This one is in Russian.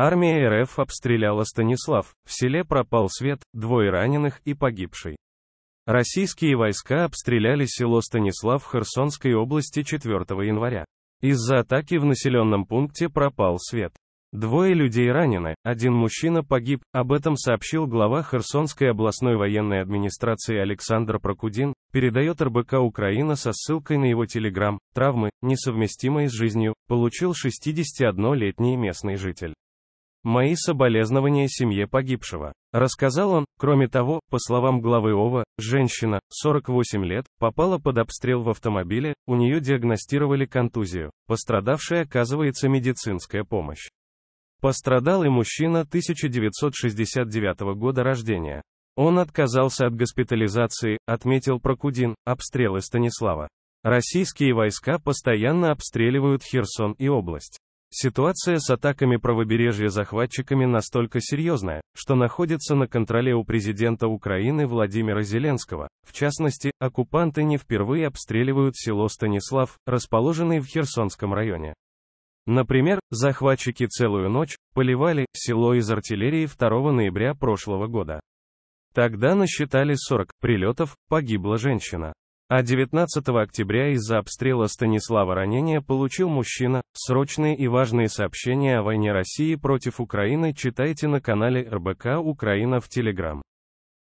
Армия РФ обстреляла Станислав, в селе пропал свет, двое раненых и погибший. Российские войска обстреляли село Станислав в Херсонской области 4 января. Из-за атаки в населенном пункте пропал свет. Двое людей ранены, один мужчина погиб, об этом сообщил глава Херсонской областной военной администрации Александр Прокудин, передает РБК Украина со ссылкой на его телеграм, травмы, несовместимые с жизнью, получил 61-летний местный житель. Мои соболезнования семье погибшего. Рассказал он, кроме того, по словам главы ОВА, женщина, 48 лет, попала под обстрел в автомобиле, у нее диагностировали контузию. Пострадавшей оказывается медицинская помощь. Пострадал и мужчина 1969 года рождения. Он отказался от госпитализации, отметил Прокудин, обстрелы Станислава. Российские войска постоянно обстреливают Херсон и область. Ситуация с атаками правобережья захватчиками настолько серьезная, что находится на контроле у президента Украины Владимира Зеленского. В частности, оккупанты не впервые обстреливают село Станислав, расположенное в Херсонском районе. Например, захватчики целую ночь поливали село из артиллерии 2 ноября прошлого года. Тогда насчитали 40 прилетов, погибла женщина. А 19 октября из-за обстрела Станислава ранения получил мужчина. Срочные и важные сообщения о войне России против Украины читайте на канале РБК Украина в Телеграм.